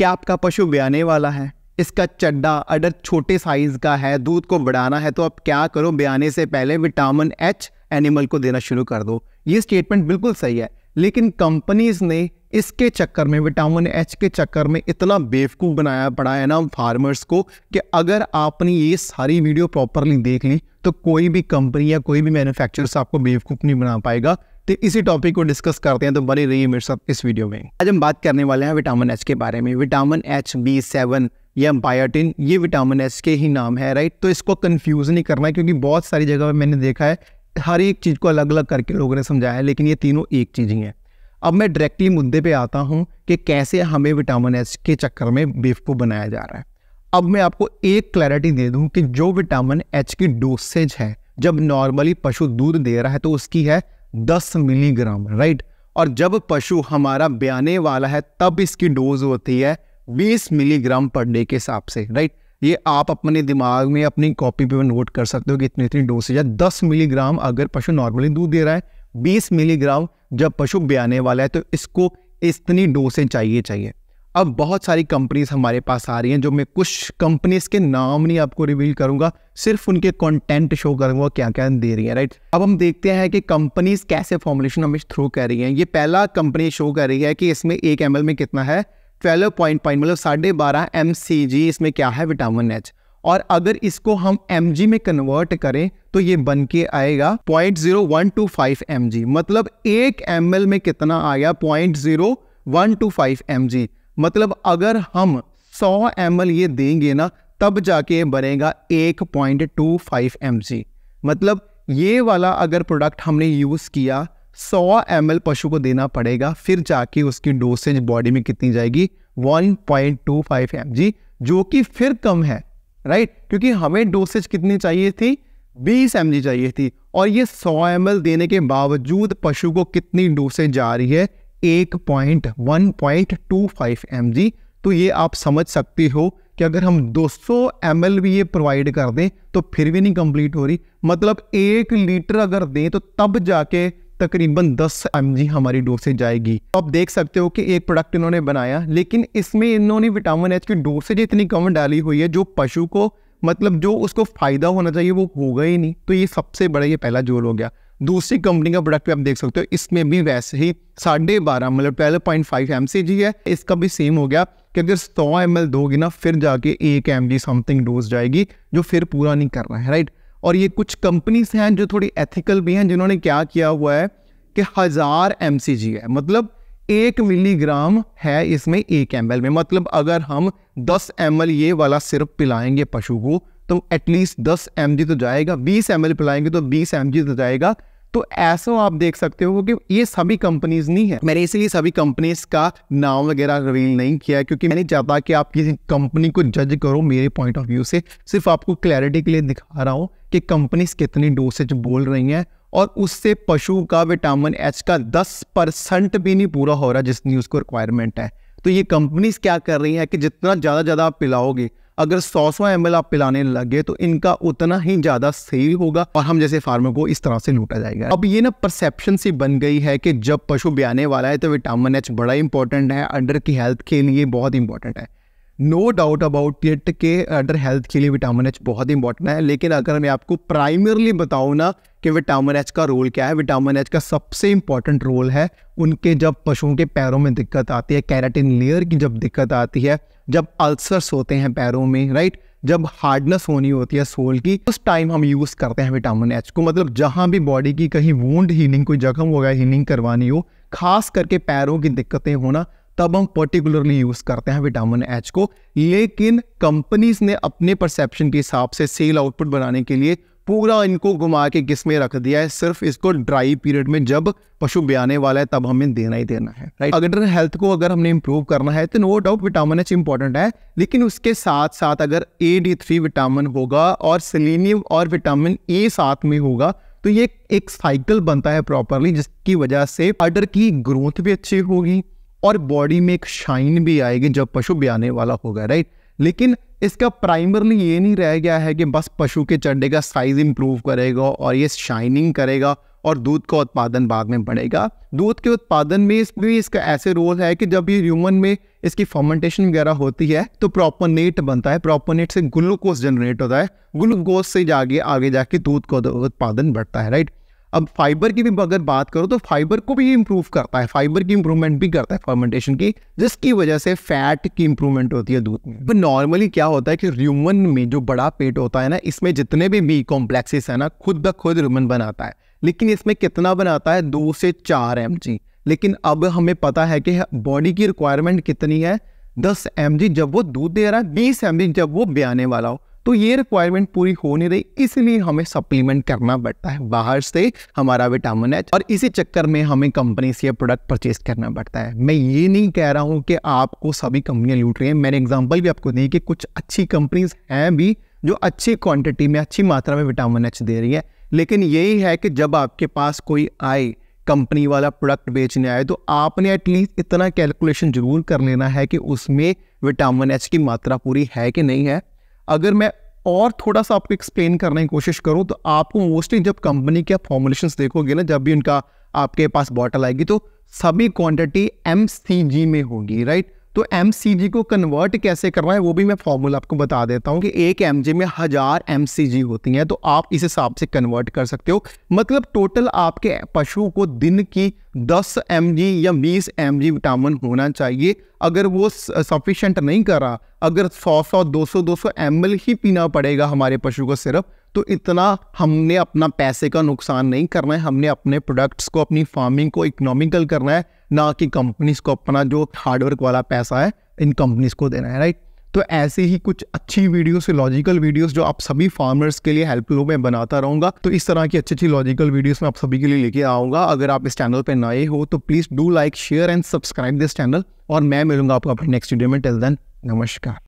क्या आपका पशु ब्याने वाला है इसका चड्डा अडर छोटे साइज का है दूध को बढ़ाना है तो आप क्या करो ब्याने से पहले विटामिन एच एनिमल को देना शुरू कर दो ये स्टेटमेंट बिल्कुल सही है लेकिन कंपनीज ने इसके चक्कर में विटामिन एच के चक्कर में इतना बेवकूफ़ बनाया पड़ा है ना फार्मर्स को कि अगर आपने ये सारी वीडियो प्रॉपरली देख ली तो कोई भी कंपनी या कोई भी मैन्युफैक्चरर्स आपको बेवकूफ़ नहीं बना पाएगा तो इसी टॉपिक को डिस्कस करते हैं तो बने रहिए मेरे साथ इस वीडियो में आज हम बात करने वाले हैं विटामिन एच के बारे में विटामिन एच बी सेवन या बायोटिन ये विटामिन एच के ही नाम है राइट तो इसको कन्फ्यूज़ नहीं करना है क्योंकि बहुत सारी जगह पर मैंने देखा है हर एक चीज़ को अलग अलग करके लोगों ने समझाया है लेकिन ये तीनों एक चीज़ ही है अब मैं डायरेक्टली मुद्दे पे आता हूँ कि कैसे हमें विटामिन एच के चक्कर में बीफ को बनाया जा रहा है अब मैं आपको एक क्लैरिटी दे दूँ कि जो विटामिन एच की डोसेज है जब नॉर्मली पशु दूध दे रहा है तो उसकी है 10 मिलीग्राम राइट और जब पशु हमारा ब्याने वाला है तब इसकी डोज होती है 20 मिलीग्राम पर डे के हिसाब से राइट ये आप अपने दिमाग में अपनी कॉपी पे नोट कर सकते हो कि इतनी इतनी डोज या दस मिलीग्राम अगर पशु नॉर्मली दूध दे रहा है बीस मिलीग्राम जब पशु ब्याने वाला है तो इसको इतनी डोसें चाहिए चाहिए अब बहुत सारी कंपनीज हमारे पास आ रही हैं जो मैं कुछ कंपनीज के नाम नहीं आपको रिवील करूंगा सिर्फ उनके कंटेंट शो करूंगा क्या क्या दे रही है राइट अब हम देखते हैं कि कंपनीज कैसे फॉर्मुलेशन हमें थ्रो कर रही हैं ये पहला कंपनी शो कर रही है कि इसमें एक एम में कितना है ट्वेल्व पॉइंट पॉइंट मतलब साढ़े बारह एम इसमें क्या है विटामिन एच और अगर इसको हम एम में कन्वर्ट करें तो ये बन के आएगा point zero one two five M मतलब एक एम में कितना आया point zero one two five M G मतलब अगर हम 100 एम ये देंगे ना तब जाके बनेगा 1.25 पॉइंट मतलब ये वाला अगर प्रोडक्ट हमने यूज़ किया 100 एम पशु को देना पड़ेगा फिर जाके उसकी डोसेज बॉडी में कितनी जाएगी 1.25 पॉइंट जो कि फिर कम है राइट क्योंकि हमें डोसेज कितनी चाहिए थी 20 एम चाहिए थी और ये 100 एम देने के बावजूद पशु को कितनी डोसेज जा रही है एक point one point two five M G तो ये आप समझ सकते हो कि अगर हम 200 एम भी ये प्रोवाइड कर दें तो फिर भी नहीं कंप्लीट हो रही मतलब एक लीटर अगर दें तो तब जाके तकरीबन 10 एम हमारी डोसेज जाएगी तो आप देख सकते हो कि एक प्रोडक्ट इन्होंने बनाया लेकिन इसमें इन्होंने विटामिन एच की डोसेज इतनी कम डाली हुई है जो पशु को मतलब जो उसको फ़ायदा होना चाहिए वो होगा ही नहीं तो ये सबसे बड़ा ये पहला जोल हो गया दूसरी कंपनी का प्रोडक्ट भी आप देख सकते हो इसमें भी वैसे ही साढ़े बारह मतलब twelve point five M C G है इसका भी सेम हो गया कि अगर सौ एम एल दोगे ना फिर जाके एक एम जी समथिंग डोज जाएगी जो फिर पूरा नहीं कर रहा है राइट और ये कुछ कंपनीज हैं जो थोड़ी एथिकल भी हैं जिन्होंने क्या किया हुआ है कि हज़ार एम सी जी है मतलब एक मिलीग्राम है इसमें एक एम में मतलब अगर हम दस एम ये वाला सिरप पिलाएंगे पशु को तो एटलीस्ट 10 एम तो जाएगा 20 एम पिलाएंगे तो 20 एम तो जाएगा तो ऐसा आप देख सकते हो कि ये सभी कंपनीज नहीं है मैंने इसलिए सभी कंपनीज का नाम वगैरह रिवील नहीं किया क्योंकि मैंने चाहता कि आप किसी कंपनी को जज करो मेरे पॉइंट ऑफ व्यू से सिर्फ आपको क्लैरिटी के लिए दिखा रहा हूँ कि कंपनीज कितनी डोसेज बोल रही हैं और उससे पशु का विटामिन एच का दस परसेंट भी नहीं पूरा हो रहा जिसनी उसको रिक्वायरमेंट है तो ये कंपनीज क्या कर रही है कि जितना ज़्यादा ज़्यादा आप पिलाओगे अगर सौ सौ एम आप पिलाने लगे तो इनका उतना ही ज़्यादा सेल होगा और हम जैसे फार्मर को इस तरह से लूटा जाएगा अब ये ना परसेप्शन सी बन गई है कि जब पशु ब्याने वाला है तो विटामिन एच बड़ा इंपॉर्टेंट है अंडर की हेल्थ के लिए बहुत इंपॉर्टेंट है नो डाउट अबाउट इट के अंडर हेल्थ के लिए विटामिन एच बहुत इंपॉर्टेंट है लेकिन अगर मैं आपको प्राइमरली बताऊँ ना कि विटामिन एच का रोल क्या है विटामिन एच का सबसे इंपॉर्टेंट रोल है उनके जब पशुओं के पैरों में दिक्कत आती है कैरेटिन लेयर की जब दिक्कत आती है जब अल्सर्स होते हैं पैरों में राइट जब हार्डनेस होनी होती है सोल की उस टाइम हम यूज़ करते हैं विटामिन एच को मतलब जहाँ भी बॉडी की कहीं वूंड हीलिंग कोई जख्म वगैरह हीलिंग करवानी हो खास करके पैरों की दिक्कतें होना तब हम पर्टिकुलरली यूज करते हैं विटामिन एच को लेकिन कंपनीज ने अपने परसेप्शन के हिसाब से सेल आउटपुट बनाने के लिए पूरा इनको घुमा के किस में रख दिया है सिर्फ इसको ड्राई पीरियड में जब पशु ब्याने वाला है तब हमें देना ही देना है राइट अगर हेल्थ को अगर हमने इंप्रूव करना है तो no doubt vitamin H important है लेकिन उसके साथ साथ अगर ए डी थ्री विटामिन होगा और सिलीनियम और विटामिन ए साथ में होगा तो ये एक साइकिल बनता है प्रॉपरली जिसकी वजह से अडर की ग्रोथ भी अच्छी होगी और बॉडी में एक शाइन भी आएगी जब पशु ब्याने वाला होगा राइट लेकिन इसका प्राइमरली ये नहीं रह गया है कि बस पशु के चंडे का साइज इंप्रूव करेगा और ये शाइनिंग करेगा और दूध का उत्पादन बाद में बढ़ेगा दूध के उत्पादन में इस भी इसका ऐसे रोल है कि जब ये ह्यूमन में इसकी फर्मेंटेशन वगैरह होती है तो प्रोपोनेट बनता है प्रोपोनेट से ग्लूकोज जनरेट होता है ग्लूकोज से जाके आगे जाके दूध का उत्पादन बढ़ता है राइट अब फाइबर की भी अगर बात करो तो फाइबर को भी इम्प्रूव करता है फाइबर की इम्प्रूवमेंट भी करता है फर्मेंटेशन की जिसकी वजह से फैट की इम्प्रूवमेंट होती है दूध में नॉर्मली क्या होता है कि र्यूमन में जो बड़ा पेट होता है ना इसमें जितने भी बी कॉम्प्लेक्सेस है ना खुद ब खुद र्यूमन बनाता है लेकिन इसमें कितना बनाता है दो से चार एम लेकिन अब हमें पता है कि बॉडी की रिक्वायरमेंट कितनी है दस एम जब वो दूध दे रहा है बीस एम जब वो ब्याने वाला हो तो ये रिक्वायरमेंट पूरी हो नहीं रही इसलिए हमें सप्लीमेंट करना पड़ता है बाहर से हमारा विटामिन एच और इसी चक्कर में हमें कंपनी से प्रोडक्ट परचेज करना पड़ता है मैं ये नहीं कह रहा हूँ कि आपको सभी कंपनियां लूट रही हैं मैंने एग्जाम्पल भी आपको दी कि कुछ अच्छी कंपनीज हैं भी जो अच्छी क्वांटिटी में अच्छी मात्रा में विटामिन एच दे रही है लेकिन यही है कि जब आपके पास कोई आए कंपनी वाला प्रोडक्ट बेचने आए तो आपने एटलीस्ट इतना कैलकुलेशन जरूर कर लेना है कि उसमें विटामिन एच की मात्रा पूरी है कि नहीं है अगर मैं और थोड़ा सा आपको एक्सप्लेन करने की कोशिश करूँ तो आपको मोस्टली जब कंपनी के आप फॉर्मुलेशन देखोगे ना जब भी उनका आपके पास बॉटल आएगी तो सभी क्वांटिटी एम में होगी राइट तो एम को कन्वर्ट कैसे करना है वो भी मैं फॉर्मूला आपको बता देता हूँ कि एक एम में हज़ार एम होती हैं तो आप इस हिसाब से कन्वर्ट कर सकते हो मतलब टोटल आपके पशु को दिन की 10 एम या 20 एम विटामिन होना चाहिए अगर वो सफिशेंट नहीं कर रहा अगर 100 सौ 200 सौ एम ही पीना पड़ेगा हमारे पशु को सिर्फ तो इतना हमने अपना पैसे का नुकसान नहीं करना है हमने अपने प्रोडक्ट्स को अपनी फार्मिंग को इकोनॉमिकल करना है ना कि कंपनीज को अपना जो हार्डवर्क वाला पैसा है इन कंपनीज को देना है राइट तो ऐसे ही कुछ अच्छी वीडियोस लॉजिकल वीडियोस जो आप सभी फार्मर्स के लिए हेल्पफुल हो मैं बनाता रहूंगा तो इस तरह की अच्छी अच्छी लॉजिकल वीडियोस मैं आप सभी के लिए लेके आऊंगा अगर आप इस चैनल पर नए हो तो please do like share and subscribe this channel और मैं मिलूंगा आपको अपने नेक्स्ट वीडियो में टेल देन नमस्कार